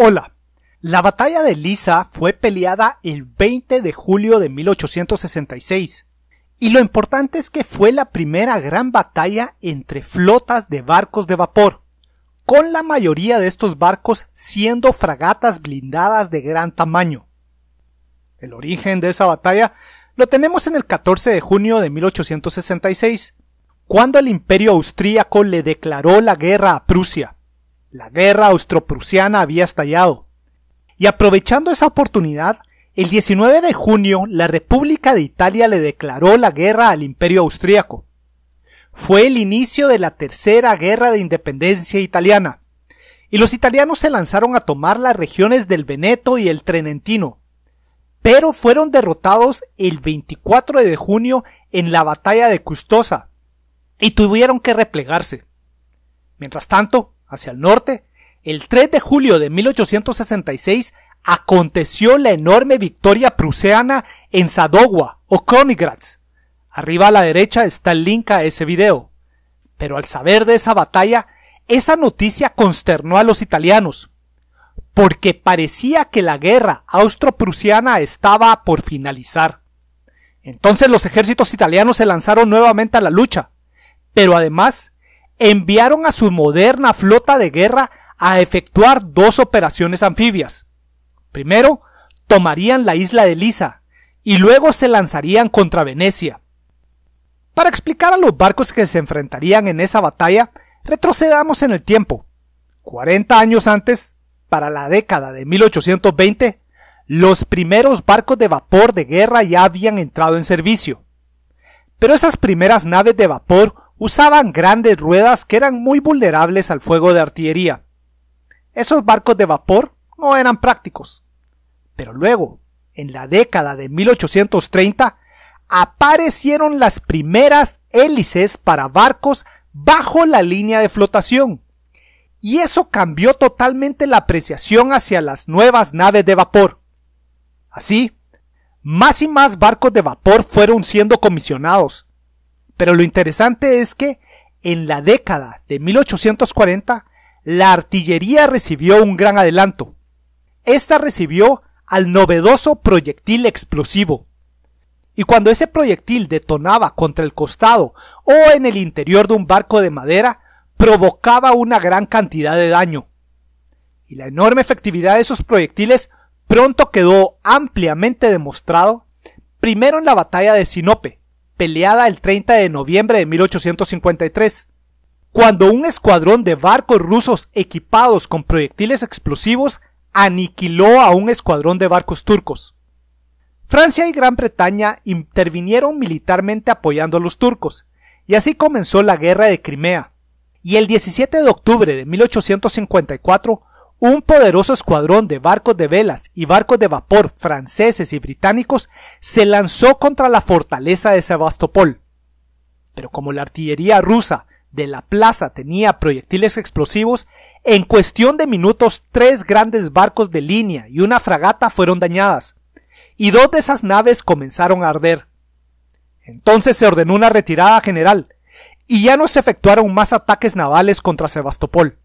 Hola. La batalla de Lisa fue peleada el 20 de julio de 1866, y lo importante es que fue la primera gran batalla entre flotas de barcos de vapor, con la mayoría de estos barcos siendo fragatas blindadas de gran tamaño. El origen de esa batalla lo tenemos en el 14 de junio de 1866, cuando el imperio austríaco le declaró la guerra a Prusia la guerra austroprusiana había estallado. Y aprovechando esa oportunidad, el 19 de junio la República de Italia le declaró la guerra al Imperio Austriaco. Fue el inicio de la Tercera Guerra de Independencia Italiana, y los italianos se lanzaron a tomar las regiones del Veneto y el Trenentino, pero fueron derrotados el 24 de junio en la batalla de Custosa. y tuvieron que replegarse. Mientras tanto, hacia el norte, el 3 de julio de 1866 aconteció la enorme victoria prusiana en Sadowa o Königgrätz. Arriba a la derecha está el link a ese video. Pero al saber de esa batalla, esa noticia consternó a los italianos, porque parecía que la guerra austro-prusiana estaba por finalizar. Entonces los ejércitos italianos se lanzaron nuevamente a la lucha, pero además enviaron a su moderna flota de guerra a efectuar dos operaciones anfibias. Primero, tomarían la isla de Lisa y luego se lanzarían contra Venecia. Para explicar a los barcos que se enfrentarían en esa batalla, retrocedamos en el tiempo. 40 años antes, para la década de 1820, los primeros barcos de vapor de guerra ya habían entrado en servicio. Pero esas primeras naves de vapor usaban grandes ruedas que eran muy vulnerables al fuego de artillería. Esos barcos de vapor no eran prácticos. Pero luego, en la década de 1830, aparecieron las primeras hélices para barcos bajo la línea de flotación. Y eso cambió totalmente la apreciación hacia las nuevas naves de vapor. Así, más y más barcos de vapor fueron siendo comisionados, pero lo interesante es que en la década de 1840 la artillería recibió un gran adelanto. Esta recibió al novedoso proyectil explosivo. Y cuando ese proyectil detonaba contra el costado o en el interior de un barco de madera, provocaba una gran cantidad de daño. Y la enorme efectividad de esos proyectiles pronto quedó ampliamente demostrado, primero en la batalla de Sinope, peleada el 30 de noviembre de 1853, cuando un escuadrón de barcos rusos equipados con proyectiles explosivos aniquiló a un escuadrón de barcos turcos. Francia y Gran Bretaña intervinieron militarmente apoyando a los turcos, y así comenzó la guerra de Crimea. Y el 17 de octubre de 1854 un poderoso escuadrón de barcos de velas y barcos de vapor franceses y británicos se lanzó contra la fortaleza de Sebastopol. Pero como la artillería rusa de la plaza tenía proyectiles explosivos, en cuestión de minutos tres grandes barcos de línea y una fragata fueron dañadas, y dos de esas naves comenzaron a arder. Entonces se ordenó una retirada general, y ya no se efectuaron más ataques navales contra Sebastopol.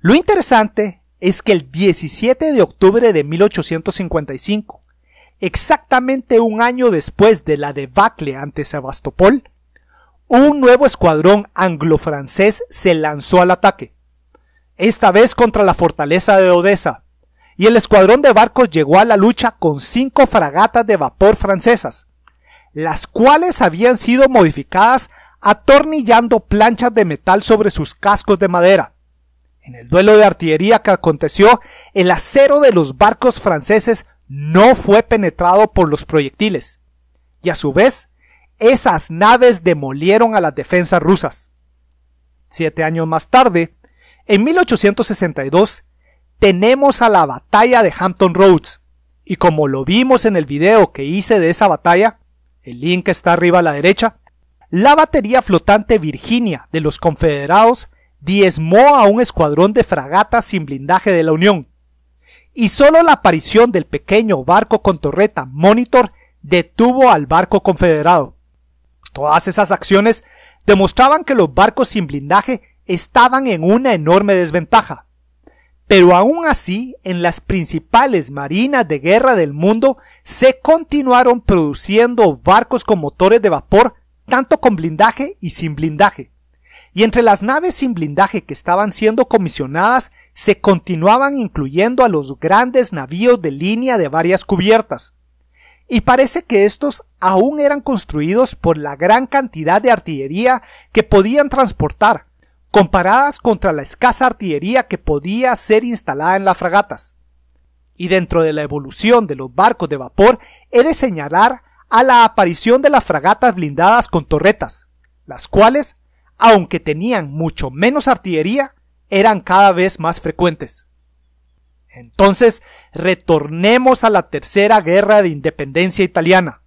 Lo interesante es que el 17 de octubre de 1855, exactamente un año después de la debacle ante Sebastopol, un nuevo escuadrón anglo-francés se lanzó al ataque, esta vez contra la fortaleza de Odessa, y el escuadrón de barcos llegó a la lucha con cinco fragatas de vapor francesas, las cuales habían sido modificadas atornillando planchas de metal sobre sus cascos de madera, en el duelo de artillería que aconteció, el acero de los barcos franceses no fue penetrado por los proyectiles, y a su vez, esas naves demolieron a las defensas rusas. Siete años más tarde, en 1862, tenemos a la batalla de Hampton Roads, y como lo vimos en el video que hice de esa batalla, el link está arriba a la derecha, la batería flotante Virginia de los Confederados diezmó a un escuadrón de fragatas sin blindaje de la Unión, y solo la aparición del pequeño barco con torreta Monitor detuvo al barco confederado. Todas esas acciones demostraban que los barcos sin blindaje estaban en una enorme desventaja. Pero aún así, en las principales marinas de guerra del mundo se continuaron produciendo barcos con motores de vapor, tanto con blindaje y sin blindaje y entre las naves sin blindaje que estaban siendo comisionadas se continuaban incluyendo a los grandes navíos de línea de varias cubiertas. Y parece que estos aún eran construidos por la gran cantidad de artillería que podían transportar, comparadas contra la escasa artillería que podía ser instalada en las fragatas. Y dentro de la evolución de los barcos de vapor he de señalar a la aparición de las fragatas blindadas con torretas, las cuales aunque tenían mucho menos artillería, eran cada vez más frecuentes. Entonces, retornemos a la Tercera Guerra de Independencia Italiana.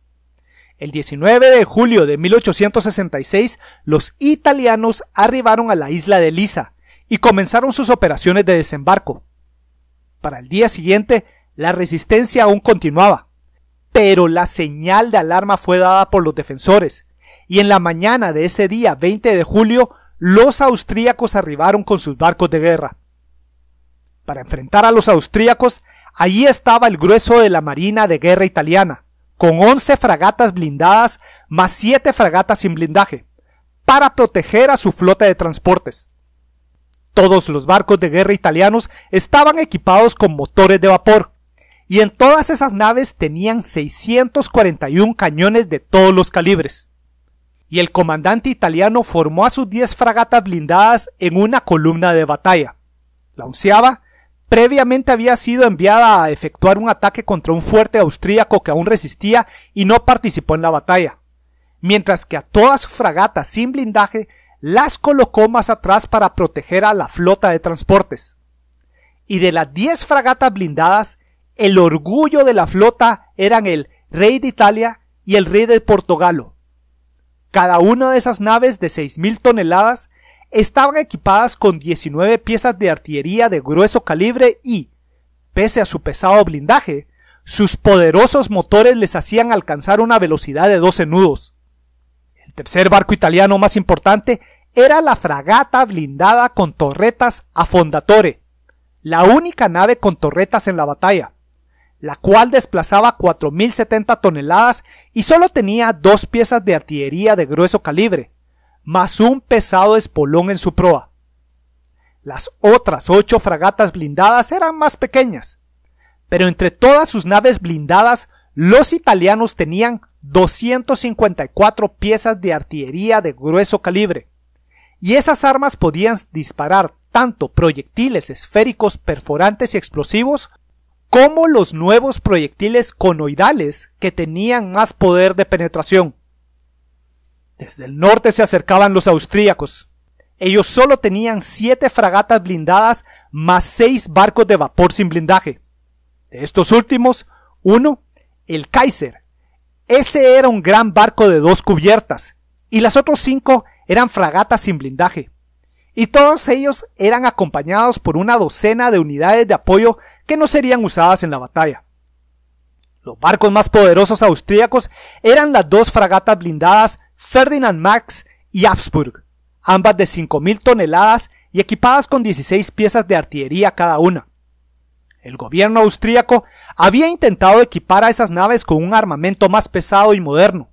El 19 de julio de 1866, los italianos arribaron a la isla de Lisa y comenzaron sus operaciones de desembarco. Para el día siguiente, la resistencia aún continuaba, pero la señal de alarma fue dada por los defensores, y en la mañana de ese día 20 de julio los austríacos arribaron con sus barcos de guerra. Para enfrentar a los austríacos, allí estaba el grueso de la Marina de Guerra Italiana, con 11 fragatas blindadas más 7 fragatas sin blindaje, para proteger a su flota de transportes. Todos los barcos de guerra italianos estaban equipados con motores de vapor, y en todas esas naves tenían 641 cañones de todos los calibres y el comandante italiano formó a sus diez fragatas blindadas en una columna de batalla. La onceava previamente había sido enviada a efectuar un ataque contra un fuerte austríaco que aún resistía y no participó en la batalla, mientras que a todas sus fragatas sin blindaje las colocó más atrás para proteger a la flota de transportes. Y de las diez fragatas blindadas, el orgullo de la flota eran el rey de Italia y el rey de Portugal. Cada una de esas naves de 6.000 toneladas estaban equipadas con 19 piezas de artillería de grueso calibre y, pese a su pesado blindaje, sus poderosos motores les hacían alcanzar una velocidad de 12 nudos. El tercer barco italiano más importante era la fragata blindada con torretas a fondatore, la única nave con torretas en la batalla la cual desplazaba 4.070 toneladas y solo tenía dos piezas de artillería de grueso calibre, más un pesado espolón en su proa. Las otras ocho fragatas blindadas eran más pequeñas, pero entre todas sus naves blindadas los italianos tenían 254 piezas de artillería de grueso calibre, y esas armas podían disparar tanto proyectiles esféricos perforantes y explosivos como los nuevos proyectiles conoidales que tenían más poder de penetración. Desde el norte se acercaban los austríacos. Ellos solo tenían siete fragatas blindadas más seis barcos de vapor sin blindaje. De estos últimos, uno, el Kaiser. Ese era un gran barco de dos cubiertas, y las otras cinco eran fragatas sin blindaje. Y todos ellos eran acompañados por una docena de unidades de apoyo no serían usadas en la batalla. Los barcos más poderosos austríacos eran las dos fragatas blindadas Ferdinand Max y Habsburg, ambas de 5.000 toneladas y equipadas con 16 piezas de artillería cada una. El gobierno austríaco había intentado equipar a esas naves con un armamento más pesado y moderno,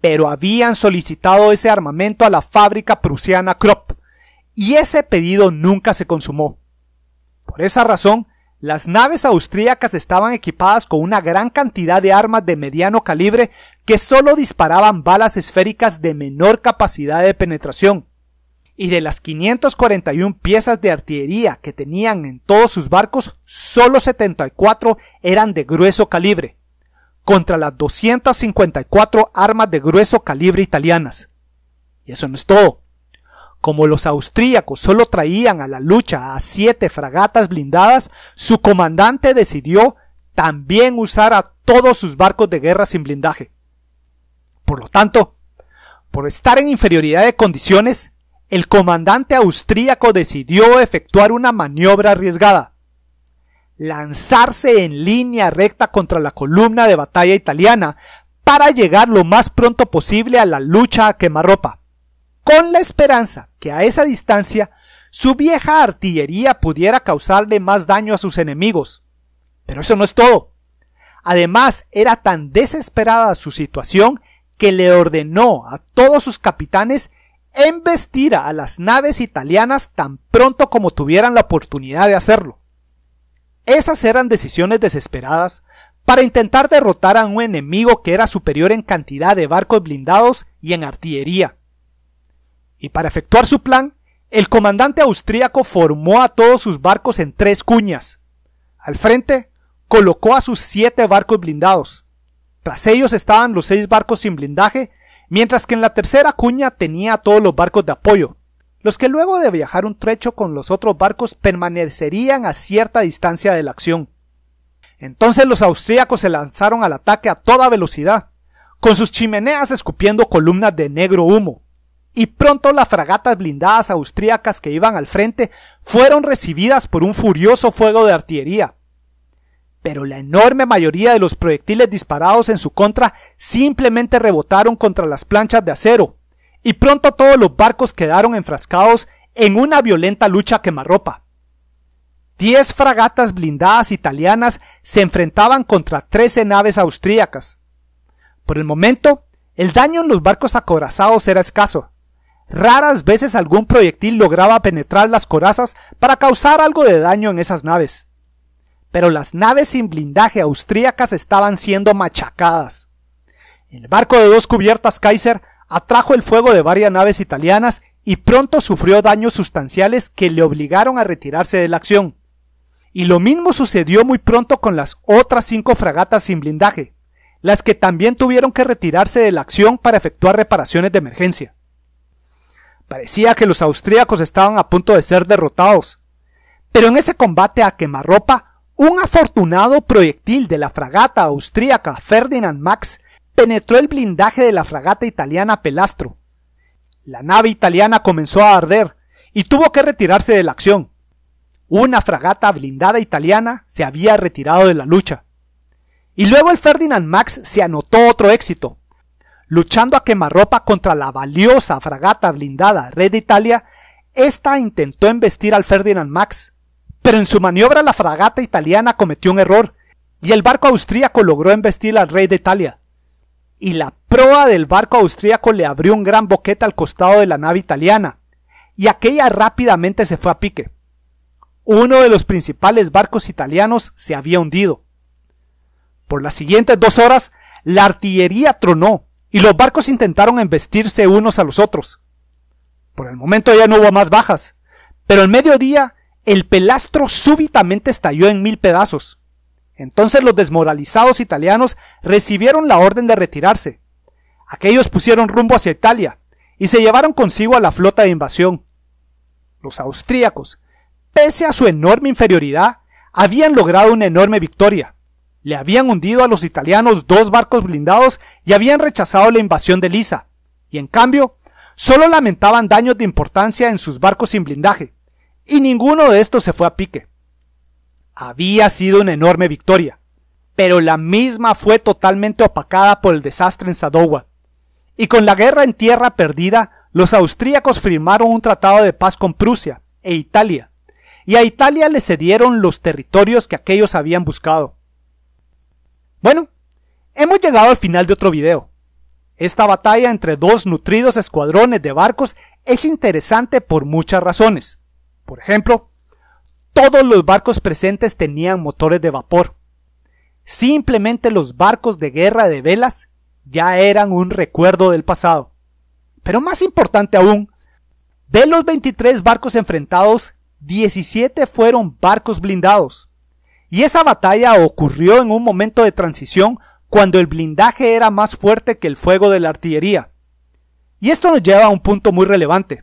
pero habían solicitado ese armamento a la fábrica prusiana Krupp, y ese pedido nunca se consumó. Por esa razón, las naves austríacas estaban equipadas con una gran cantidad de armas de mediano calibre que solo disparaban balas esféricas de menor capacidad de penetración. Y de las 541 piezas de artillería que tenían en todos sus barcos, solo 74 eran de grueso calibre, contra las 254 armas de grueso calibre italianas. Y eso no es todo. Como los austríacos solo traían a la lucha a siete fragatas blindadas, su comandante decidió también usar a todos sus barcos de guerra sin blindaje. Por lo tanto, por estar en inferioridad de condiciones, el comandante austríaco decidió efectuar una maniobra arriesgada, lanzarse en línea recta contra la columna de batalla italiana para llegar lo más pronto posible a la lucha a quemarropa con la esperanza que a esa distancia su vieja artillería pudiera causarle más daño a sus enemigos. Pero eso no es todo. Además, era tan desesperada su situación que le ordenó a todos sus capitanes embestir a las naves italianas tan pronto como tuvieran la oportunidad de hacerlo. Esas eran decisiones desesperadas para intentar derrotar a un enemigo que era superior en cantidad de barcos blindados y en artillería y para efectuar su plan, el comandante austríaco formó a todos sus barcos en tres cuñas. Al frente, colocó a sus siete barcos blindados. Tras ellos estaban los seis barcos sin blindaje, mientras que en la tercera cuña tenía a todos los barcos de apoyo, los que luego de viajar un trecho con los otros barcos permanecerían a cierta distancia de la acción. Entonces los austríacos se lanzaron al ataque a toda velocidad, con sus chimeneas escupiendo columnas de negro humo y pronto las fragatas blindadas austríacas que iban al frente fueron recibidas por un furioso fuego de artillería. Pero la enorme mayoría de los proyectiles disparados en su contra simplemente rebotaron contra las planchas de acero, y pronto todos los barcos quedaron enfrascados en una violenta lucha quemarropa. Diez fragatas blindadas italianas se enfrentaban contra trece naves austríacas. Por el momento, el daño en los barcos acorazados era escaso, Raras veces algún proyectil lograba penetrar las corazas para causar algo de daño en esas naves. Pero las naves sin blindaje austríacas estaban siendo machacadas. El barco de dos cubiertas Kaiser atrajo el fuego de varias naves italianas y pronto sufrió daños sustanciales que le obligaron a retirarse de la acción. Y lo mismo sucedió muy pronto con las otras cinco fragatas sin blindaje, las que también tuvieron que retirarse de la acción para efectuar reparaciones de emergencia. Parecía que los austríacos estaban a punto de ser derrotados. Pero en ese combate a quemarropa, un afortunado proyectil de la fragata austríaca Ferdinand Max penetró el blindaje de la fragata italiana Pelastro. La nave italiana comenzó a arder y tuvo que retirarse de la acción. Una fragata blindada italiana se había retirado de la lucha. Y luego el Ferdinand Max se anotó otro éxito, luchando a quemarropa contra la valiosa fragata blindada de Italia, esta intentó embestir al Ferdinand Max, pero en su maniobra la fragata italiana cometió un error y el barco austríaco logró embestir al rey de Italia. Y la proa del barco austríaco le abrió un gran boquete al costado de la nave italiana, y aquella rápidamente se fue a pique. Uno de los principales barcos italianos se había hundido. Por las siguientes dos horas, la artillería tronó, y los barcos intentaron embestirse unos a los otros. Por el momento ya no hubo más bajas, pero al mediodía el pelastro súbitamente estalló en mil pedazos. Entonces los desmoralizados italianos recibieron la orden de retirarse. Aquellos pusieron rumbo hacia Italia y se llevaron consigo a la flota de invasión. Los austríacos, pese a su enorme inferioridad, habían logrado una enorme victoria. Le habían hundido a los italianos dos barcos blindados y habían rechazado la invasión de Lisa, y en cambio, solo lamentaban daños de importancia en sus barcos sin blindaje, y ninguno de estos se fue a pique. Había sido una enorme victoria, pero la misma fue totalmente opacada por el desastre en Sadowa, y con la guerra en tierra perdida, los austríacos firmaron un tratado de paz con Prusia e Italia, y a Italia le cedieron los territorios que aquellos habían buscado. Bueno, hemos llegado al final de otro video. Esta batalla entre dos nutridos escuadrones de barcos es interesante por muchas razones. Por ejemplo, todos los barcos presentes tenían motores de vapor. Simplemente los barcos de guerra de velas ya eran un recuerdo del pasado. Pero más importante aún, de los 23 barcos enfrentados, 17 fueron barcos blindados. Y esa batalla ocurrió en un momento de transición cuando el blindaje era más fuerte que el fuego de la artillería. Y esto nos lleva a un punto muy relevante.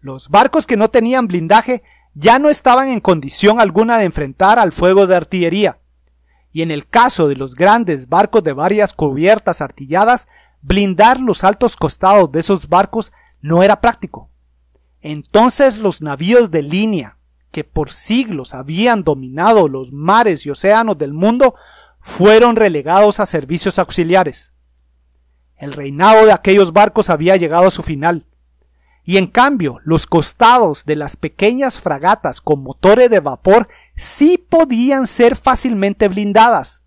Los barcos que no tenían blindaje ya no estaban en condición alguna de enfrentar al fuego de artillería. Y en el caso de los grandes barcos de varias cubiertas artilladas, blindar los altos costados de esos barcos no era práctico. Entonces los navíos de línea, que por siglos habían dominado los mares y océanos del mundo fueron relegados a servicios auxiliares. El reinado de aquellos barcos había llegado a su final, y en cambio los costados de las pequeñas fragatas con motores de vapor sí podían ser fácilmente blindadas,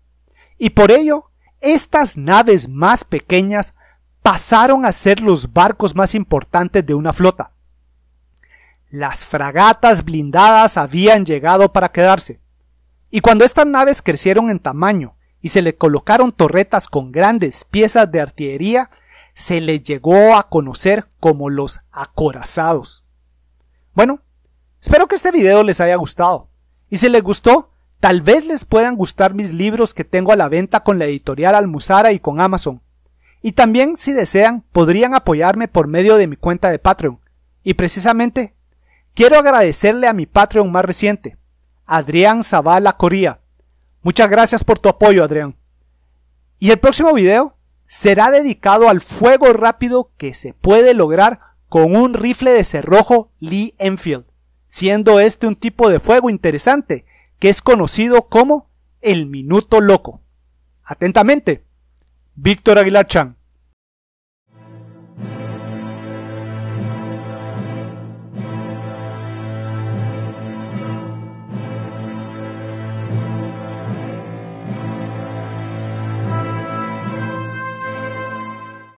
y por ello estas naves más pequeñas pasaron a ser los barcos más importantes de una flota. Las fragatas blindadas habían llegado para quedarse. Y cuando estas naves crecieron en tamaño y se le colocaron torretas con grandes piezas de artillería, se les llegó a conocer como los acorazados. Bueno, espero que este video les haya gustado. Y si les gustó, tal vez les puedan gustar mis libros que tengo a la venta con la editorial Almuzara y con Amazon. Y también, si desean, podrían apoyarme por medio de mi cuenta de Patreon. Y precisamente Quiero agradecerle a mi Patreon más reciente, Adrián Zavala Coría. Muchas gracias por tu apoyo, Adrián. Y el próximo video será dedicado al fuego rápido que se puede lograr con un rifle de cerrojo Lee Enfield, siendo este un tipo de fuego interesante que es conocido como el minuto loco. Atentamente, Víctor Aguilar Chan.